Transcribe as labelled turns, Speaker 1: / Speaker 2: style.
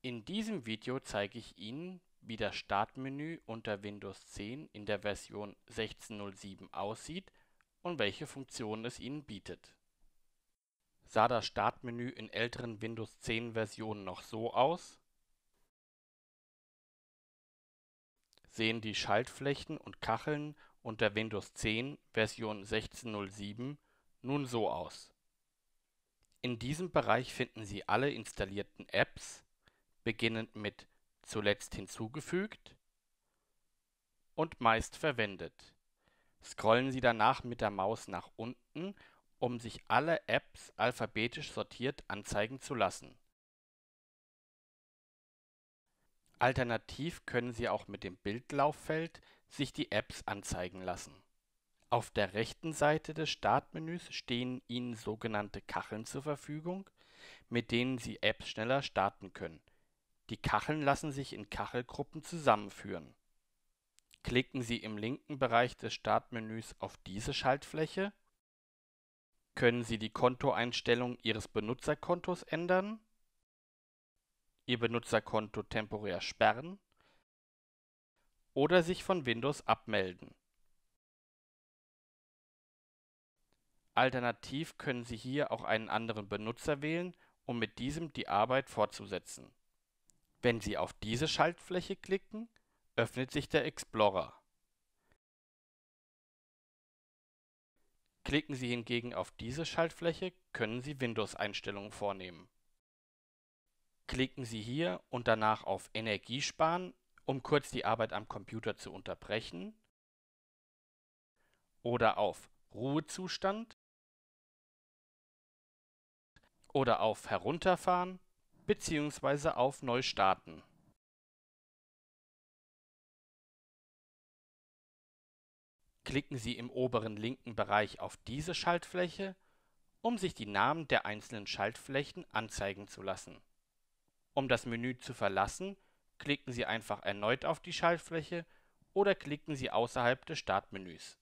Speaker 1: In diesem Video zeige ich Ihnen, wie das Startmenü unter Windows 10 in der Version 16.07 aussieht und welche Funktionen es Ihnen bietet. Sah das Startmenü in älteren Windows-10-Versionen noch so aus? Sehen die Schaltflächen und Kacheln unter Windows 10 Version 16.07 nun so aus? In diesem Bereich finden Sie alle installierten Apps beginnend mit zuletzt hinzugefügt und meist verwendet. Scrollen Sie danach mit der Maus nach unten, um sich alle Apps alphabetisch sortiert anzeigen zu lassen. Alternativ können Sie auch mit dem Bildlauffeld sich die Apps anzeigen lassen. Auf der rechten Seite des Startmenüs stehen Ihnen sogenannte Kacheln zur Verfügung, mit denen Sie Apps schneller starten können die Kacheln lassen sich in Kachelgruppen zusammenführen. Klicken Sie im linken Bereich des Startmenüs auf diese Schaltfläche, können Sie die Kontoeinstellungen Ihres Benutzerkontos ändern, Ihr Benutzerkonto temporär sperren oder sich von Windows abmelden. Alternativ können Sie hier auch einen anderen Benutzer wählen, um mit diesem die Arbeit fortzusetzen wenn Sie auf diese Schaltfläche klicken, öffnet sich der Explorer. Klicken Sie hingegen auf diese Schaltfläche, können Sie Windows-Einstellungen vornehmen. Klicken Sie hier und danach auf Energie sparen, um kurz die Arbeit am Computer zu unterbrechen, oder auf Ruhezustand
Speaker 2: oder auf Herunterfahren beziehungsweise auf Neustarten.
Speaker 1: Klicken Sie im oberen linken Bereich auf diese Schaltfläche, um sich die Namen der einzelnen Schaltflächen anzeigen zu lassen. Um das Menü zu verlassen, klicken Sie einfach erneut auf die Schaltfläche oder klicken Sie außerhalb des Startmenüs